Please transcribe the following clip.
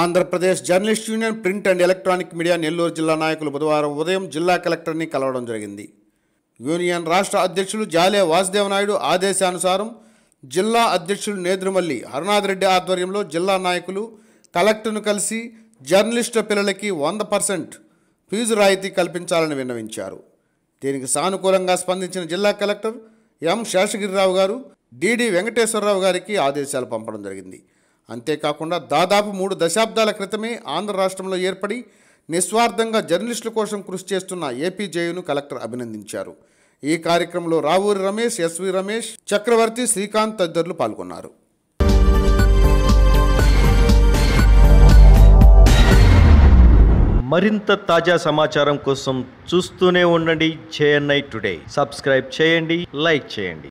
Andhra Pradesh journalist union print and electronic media Nellore జిల్లా నాయకులు బుధవారం ఉదయం జిల్లా కలెక్టర్ని కలవడం జరిగింది యూనియన్ రాష్ట్ర అధ్యక్షులు జాలే నాయుడు ఆదేశానుసారం జిల్లా అధ్యక్షులు నేద్రుమల్లి అరుణాథరెడ్డి ఆధ్వర్యంలో జిల్లా నాయకులు కలెక్టర్ను కలిసి జర్నలిస్టు పిల్లలకి వంద పర్సెంట్ ఫీజు రాయితీ కల్పించాలని విన్నవించారు దీనికి సానుకూలంగా స్పందించిన జిల్లా కలెక్టర్ ఎం శేషగిరిరావు గారు డిడి వెంకటేశ్వరరావు గారికి ఆదేశాలు పంపడం జరిగింది అంతేకాకుండా దాదాపు మూడు దశాబ్దాల క్రితమే ఆంధ్ర రాష్ట్రంలో ఏర్పడి నిస్వార్థంగా జర్నలిస్టుల కోసం కృషి చేస్తున్న ఏపీజేయును కలెక్టర్ అభినందించారు ఈ కార్యక్రమంలో రావూరి రమేష్ ఎస్వి రమేష్ చక్రవర్తి శ్రీకాంత్ తదితరులు పాల్గొన్నారు మరింత తాజా సమాచారం కోసం చూస్తూనే ఉండండి చేయన్ఐ టుడే సబ్స్క్రైబ్ చేయండి లైక్ చేయండి